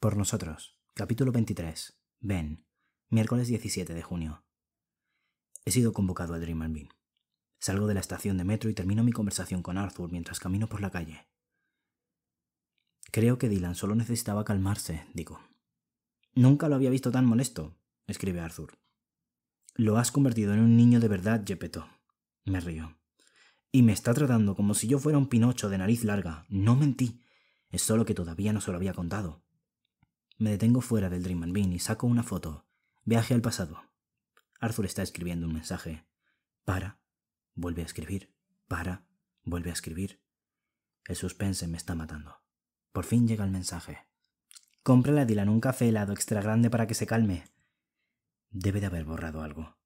Por nosotros, capítulo 23. Ven, miércoles 17 de junio. He sido convocado al Dream Salgo de la estación de metro y termino mi conversación con Arthur mientras camino por la calle. Creo que Dylan solo necesitaba calmarse, digo. Nunca lo había visto tan molesto, escribe Arthur. Lo has convertido en un niño de verdad, Jepeto. Me río. Y me está tratando como si yo fuera un pinocho de nariz larga. No mentí. Es solo que todavía no se lo había contado. Me detengo fuera del Dream and Bean y saco una foto. Viaje al pasado. Arthur está escribiendo un mensaje. Para. Vuelve a escribir. Para. Vuelve a escribir. El suspense me está matando. Por fin llega el mensaje. Compra a Dylan un café helado extra grande para que se calme. Debe de haber borrado algo.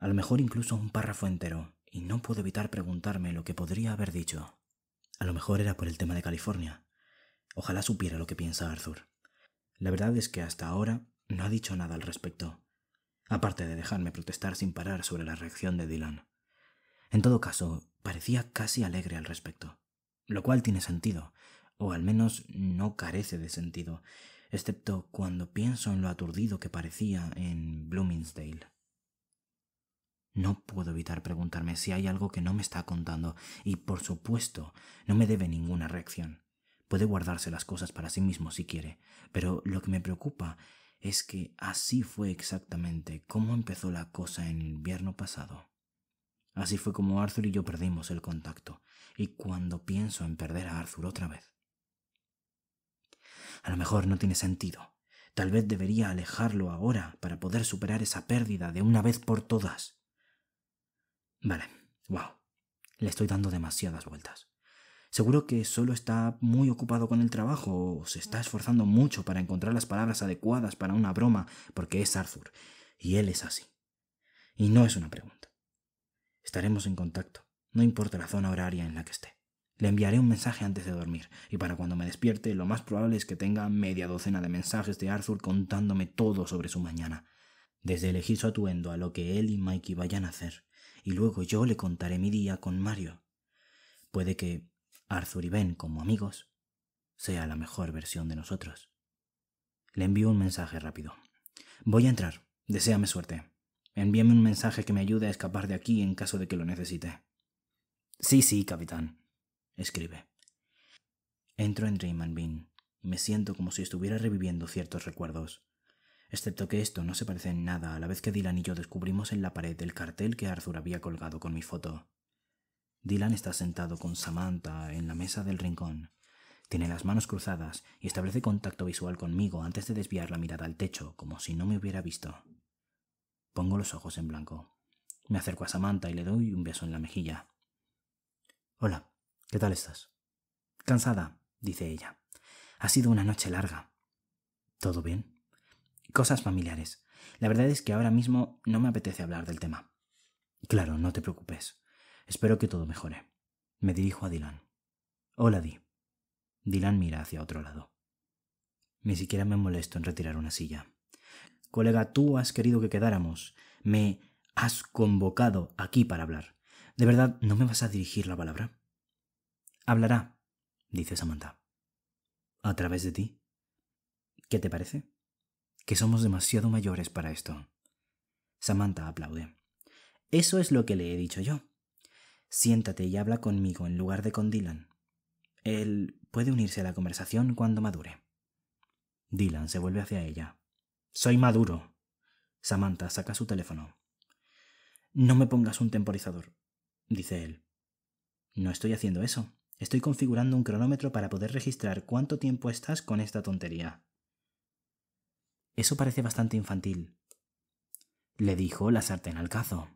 A lo mejor incluso un párrafo entero, y no puedo evitar preguntarme lo que podría haber dicho. A lo mejor era por el tema de California. Ojalá supiera lo que piensa Arthur. La verdad es que hasta ahora no ha dicho nada al respecto, aparte de dejarme protestar sin parar sobre la reacción de Dylan. En todo caso, parecía casi alegre al respecto, lo cual tiene sentido, o al menos no carece de sentido, excepto cuando pienso en lo aturdido que parecía en Bloomingsdale. No puedo evitar preguntarme si hay algo que no me está contando, y por supuesto no me debe ninguna reacción. Puede guardarse las cosas para sí mismo si quiere, pero lo que me preocupa es que así fue exactamente cómo empezó la cosa en el invierno pasado. Así fue como Arthur y yo perdimos el contacto, y cuando pienso en perder a Arthur otra vez. A lo mejor no tiene sentido. Tal vez debería alejarlo ahora para poder superar esa pérdida de una vez por todas. Vale, wow. Le estoy dando demasiadas vueltas. Seguro que solo está muy ocupado con el trabajo o se está esforzando mucho para encontrar las palabras adecuadas para una broma porque es Arthur y él es así. Y no es una pregunta. Estaremos en contacto, no importa la zona horaria en la que esté. Le enviaré un mensaje antes de dormir, y para cuando me despierte lo más probable es que tenga media docena de mensajes de Arthur contándome todo sobre su mañana, desde elegir su atuendo a lo que él y Mikey vayan a hacer, y luego yo le contaré mi día con Mario. Puede que Arthur y Ben como amigos, sea la mejor versión de nosotros. Le envío un mensaje rápido. Voy a entrar. Deseame suerte. Envíame un mensaje que me ayude a escapar de aquí en caso de que lo necesite. Sí, sí, capitán. Escribe. Entro en Dream Bean me siento como si estuviera reviviendo ciertos recuerdos. Excepto que esto no se parece en nada a la vez que Dylan y yo descubrimos en la pared el cartel que Arthur había colgado con mi foto. Dylan está sentado con Samantha en la mesa del rincón. Tiene las manos cruzadas y establece contacto visual conmigo antes de desviar la mirada al techo, como si no me hubiera visto. Pongo los ojos en blanco. Me acerco a Samantha y le doy un beso en la mejilla. Hola, ¿qué tal estás? Cansada, dice ella. Ha sido una noche larga. ¿Todo bien? Cosas familiares. La verdad es que ahora mismo no me apetece hablar del tema. Claro, no te preocupes. Espero que todo mejore. Me dirijo a Dylan. Hola, Di. Dylan mira hacia otro lado. Ni siquiera me molesto en retirar una silla. Colega, tú has querido que quedáramos. Me has convocado aquí para hablar. ¿De verdad no me vas a dirigir la palabra? Hablará, dice Samantha. ¿A través de ti? ¿Qué te parece? Que somos demasiado mayores para esto. Samantha aplaude. Eso es lo que le he dicho yo. Siéntate y habla conmigo en lugar de con Dylan. Él puede unirse a la conversación cuando madure. Dylan se vuelve hacia ella. Soy maduro. Samantha saca su teléfono. No me pongas un temporizador, dice él. No estoy haciendo eso. Estoy configurando un cronómetro para poder registrar cuánto tiempo estás con esta tontería. Eso parece bastante infantil, le dijo la sartén al cazo.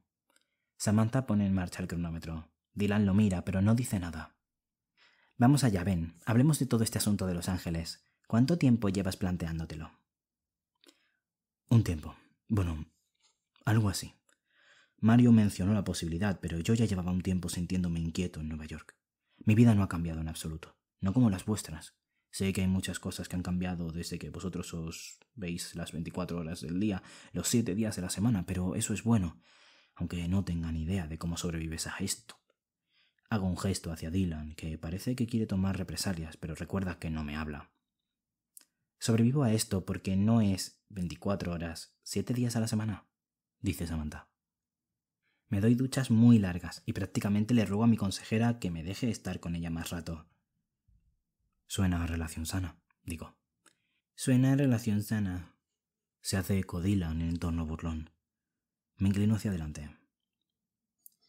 Samantha pone en marcha el cronómetro. Dylan lo mira, pero no dice nada. Vamos allá, ven. Hablemos de todo este asunto de Los Ángeles. ¿Cuánto tiempo llevas planteándotelo? Un tiempo. Bueno, algo así. Mario mencionó la posibilidad, pero yo ya llevaba un tiempo sintiéndome inquieto en Nueva York. Mi vida no ha cambiado en absoluto, no como las vuestras. Sé que hay muchas cosas que han cambiado desde que vosotros os veis las 24 horas del día, los siete días de la semana, pero eso es bueno aunque no tengan idea de cómo sobrevives a esto. Hago un gesto hacia Dylan, que parece que quiere tomar represalias, pero recuerda que no me habla. Sobrevivo a esto porque no es 24 horas, 7 días a la semana, dice Samantha. Me doy duchas muy largas y prácticamente le ruego a mi consejera que me deje estar con ella más rato. Suena a relación sana, digo. Suena a relación sana. Se hace eco Dylan en el tono burlón. Me inclino hacia adelante.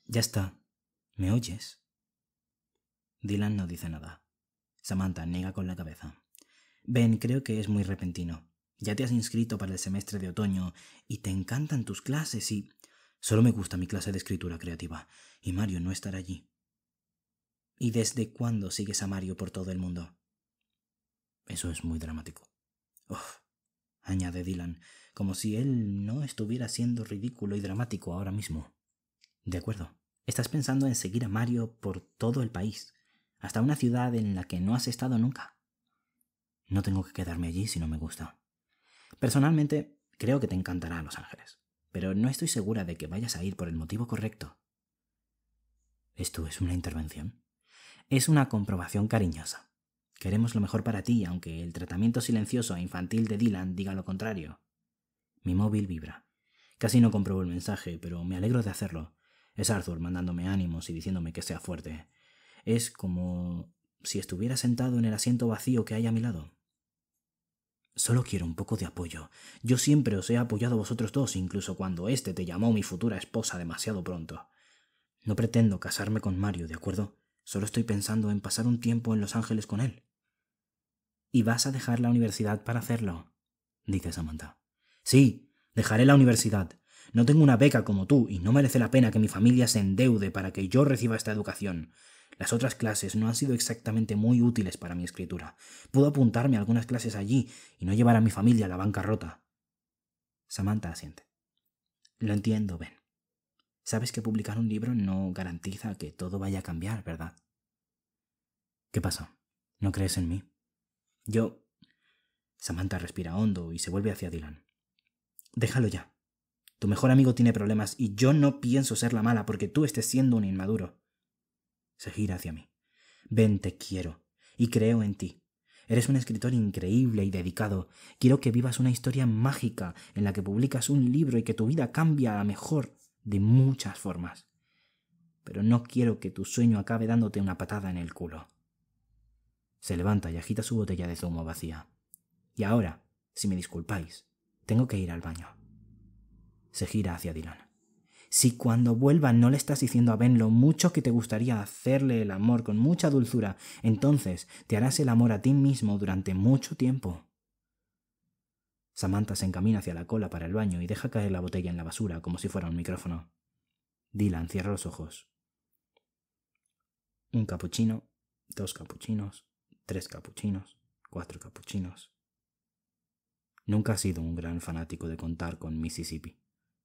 Ya está. ¿Me oyes? Dylan no dice nada. Samantha niega con la cabeza. Ben, creo que es muy repentino. Ya te has inscrito para el semestre de otoño y te encantan tus clases y... Solo me gusta mi clase de escritura creativa y Mario no estará allí. ¿Y desde cuándo sigues a Mario por todo el mundo? Eso es muy dramático. Uf añade Dylan, como si él no estuviera siendo ridículo y dramático ahora mismo. De acuerdo, estás pensando en seguir a Mario por todo el país, hasta una ciudad en la que no has estado nunca. No tengo que quedarme allí si no me gusta. Personalmente, creo que te encantará Los Ángeles, pero no estoy segura de que vayas a ir por el motivo correcto. ¿Esto es una intervención? Es una comprobación cariñosa. Queremos lo mejor para ti, aunque el tratamiento silencioso e infantil de Dylan diga lo contrario. Mi móvil vibra. Casi no compruebo el mensaje, pero me alegro de hacerlo. Es Arthur mandándome ánimos y diciéndome que sea fuerte. Es como si estuviera sentado en el asiento vacío que hay a mi lado. Solo quiero un poco de apoyo. Yo siempre os he apoyado a vosotros dos, incluso cuando este te llamó mi futura esposa demasiado pronto. No pretendo casarme con Mario, ¿de acuerdo? Solo estoy pensando en pasar un tiempo en Los Ángeles con él. ¿Y vas a dejar la universidad para hacerlo? dice Samantha. Sí, dejaré la universidad. No tengo una beca como tú y no merece la pena que mi familia se endeude para que yo reciba esta educación. Las otras clases no han sido exactamente muy útiles para mi escritura. Puedo apuntarme a algunas clases allí y no llevar a mi familia a la bancarrota. Samantha asiente. Lo entiendo, Ben. Sabes que publicar un libro no garantiza que todo vaya a cambiar, ¿verdad? ¿Qué pasa? ¿No crees en mí? Yo. Samantha respira hondo y se vuelve hacia Dylan. Déjalo ya. Tu mejor amigo tiene problemas y yo no pienso ser la mala porque tú estés siendo un inmaduro. Se gira hacia mí. Ven, te quiero. Y creo en ti. Eres un escritor increíble y dedicado. Quiero que vivas una historia mágica en la que publicas un libro y que tu vida cambie a la mejor de muchas formas. Pero no quiero que tu sueño acabe dándote una patada en el culo. Se levanta y agita su botella de zumo vacía. Y ahora, si me disculpáis, tengo que ir al baño. Se gira hacia Dylan. Si cuando vuelva no le estás diciendo a Ben lo mucho que te gustaría hacerle el amor con mucha dulzura, entonces te harás el amor a ti mismo durante mucho tiempo. Samantha se encamina hacia la cola para el baño y deja caer la botella en la basura como si fuera un micrófono. Dylan cierra los ojos. Un capuchino, dos capuchinos, tres capuchinos, cuatro capuchinos. Nunca ha sido un gran fanático de contar con Mississippi,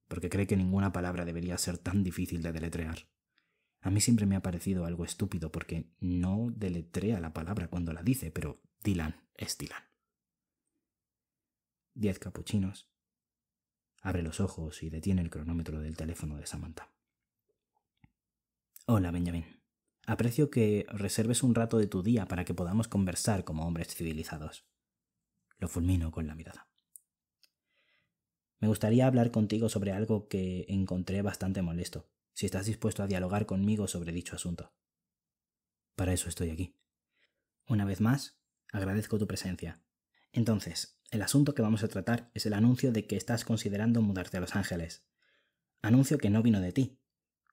porque cree que ninguna palabra debería ser tan difícil de deletrear. A mí siempre me ha parecido algo estúpido porque no deletrea la palabra cuando la dice, pero Dylan es Dylan. Diez capuchinos. Abre los ojos y detiene el cronómetro del teléfono de Samantha. Hola, Benjamin. Aprecio que reserves un rato de tu día para que podamos conversar como hombres civilizados. Lo fulmino con la mirada. Me gustaría hablar contigo sobre algo que encontré bastante molesto, si estás dispuesto a dialogar conmigo sobre dicho asunto. Para eso estoy aquí. Una vez más, agradezco tu presencia. Entonces, el asunto que vamos a tratar es el anuncio de que estás considerando mudarte a Los Ángeles. Anuncio que no vino de ti,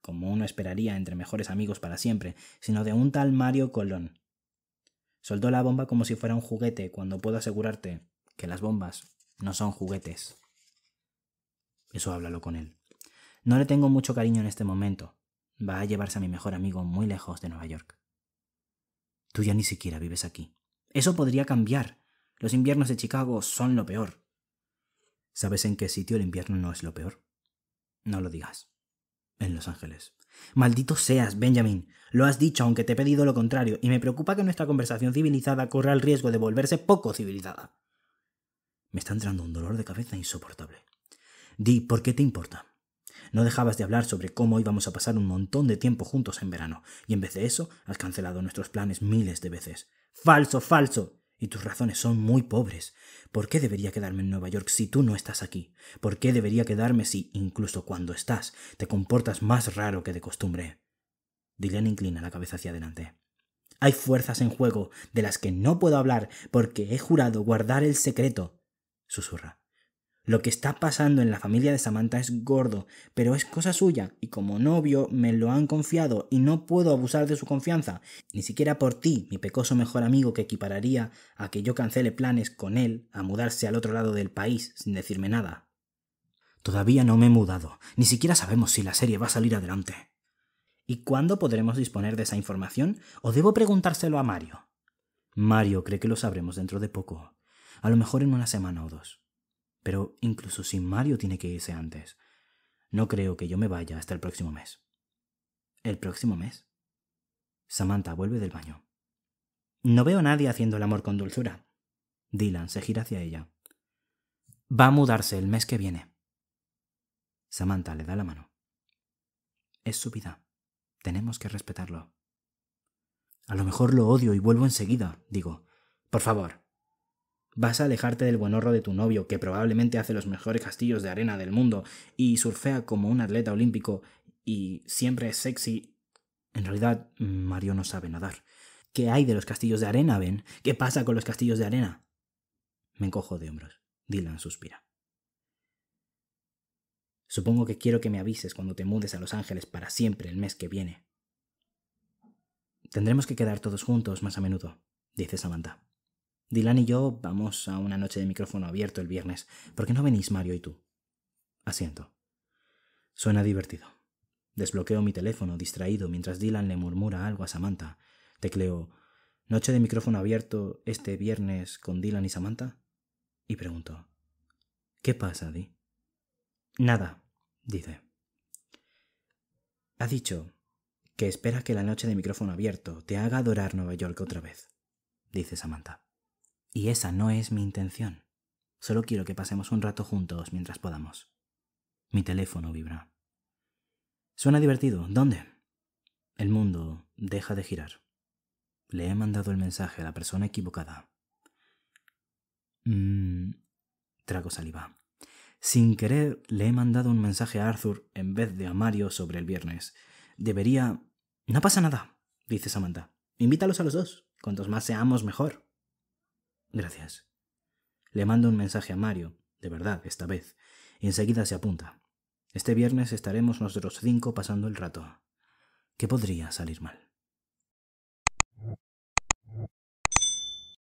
como uno esperaría entre mejores amigos para siempre, sino de un tal Mario Colón. Soldó la bomba como si fuera un juguete, cuando puedo asegurarte que las bombas no son juguetes. Eso háblalo con él. No le tengo mucho cariño en este momento. Va a llevarse a mi mejor amigo muy lejos de Nueva York. Tú ya ni siquiera vives aquí. Eso podría cambiar. Los inviernos de Chicago son lo peor. ¿Sabes en qué sitio el invierno no es lo peor? No lo digas en Los Ángeles. Maldito seas, Benjamin. Lo has dicho aunque te he pedido lo contrario, y me preocupa que nuestra conversación civilizada corra el riesgo de volverse poco civilizada. Me está entrando un dolor de cabeza insoportable. Di, ¿por qué te importa? No dejabas de hablar sobre cómo íbamos a pasar un montón de tiempo juntos en verano, y en vez de eso, has cancelado nuestros planes miles de veces. Falso, falso. Y tus razones son muy pobres. ¿Por qué debería quedarme en Nueva York si tú no estás aquí? ¿Por qué debería quedarme si, incluso cuando estás, te comportas más raro que de costumbre? Dylan inclina la cabeza hacia adelante. Hay fuerzas en juego de las que no puedo hablar porque he jurado guardar el secreto. Susurra. Lo que está pasando en la familia de Samantha es gordo, pero es cosa suya, y como novio me lo han confiado y no puedo abusar de su confianza, ni siquiera por ti, mi pecoso mejor amigo que equipararía a que yo cancele planes con él a mudarse al otro lado del país sin decirme nada. Todavía no me he mudado, ni siquiera sabemos si la serie va a salir adelante. ¿Y cuándo podremos disponer de esa información? ¿O debo preguntárselo a Mario? Mario cree que lo sabremos dentro de poco, a lo mejor en una semana o dos. Pero incluso si Mario tiene que irse antes, no creo que yo me vaya hasta el próximo mes. ¿El próximo mes? Samantha vuelve del baño. No veo a nadie haciendo el amor con dulzura. Dylan se gira hacia ella. Va a mudarse el mes que viene. Samantha le da la mano. Es su vida. Tenemos que respetarlo. A lo mejor lo odio y vuelvo enseguida, digo. Por favor, Vas a alejarte del buen buenorro de tu novio, que probablemente hace los mejores castillos de arena del mundo y surfea como un atleta olímpico y siempre es sexy. En realidad, Mario no sabe nadar. ¿Qué hay de los castillos de arena, Ben? ¿Qué pasa con los castillos de arena? Me encojo de hombros. Dylan suspira. Supongo que quiero que me avises cuando te mudes a Los Ángeles para siempre el mes que viene. Tendremos que quedar todos juntos más a menudo, dice Samantha. Dylan y yo vamos a una noche de micrófono abierto el viernes. ¿Por qué no venís Mario y tú? Asiento. Suena divertido. Desbloqueo mi teléfono distraído mientras Dylan le murmura algo a Samantha. Tecleo Noche de micrófono abierto este viernes con Dylan y Samantha. Y pregunto ¿Qué pasa, Di? Nada, dice. Ha dicho que espera que la noche de micrófono abierto te haga adorar Nueva York otra vez, dice Samantha. Y esa no es mi intención. Solo quiero que pasemos un rato juntos mientras podamos. Mi teléfono vibra. Suena divertido. ¿Dónde? El mundo deja de girar. Le he mandado el mensaje a la persona equivocada. Mmm. Trago saliva. Sin querer, le he mandado un mensaje a Arthur en vez de a Mario sobre el viernes. Debería. No pasa nada, dice Samantha. Invítalos a los dos. Cuantos más seamos, mejor. Gracias. Le mando un mensaje a Mario, de verdad, esta vez, y enseguida se apunta. Este viernes estaremos nosotros cinco pasando el rato. ¿Qué podría salir mal?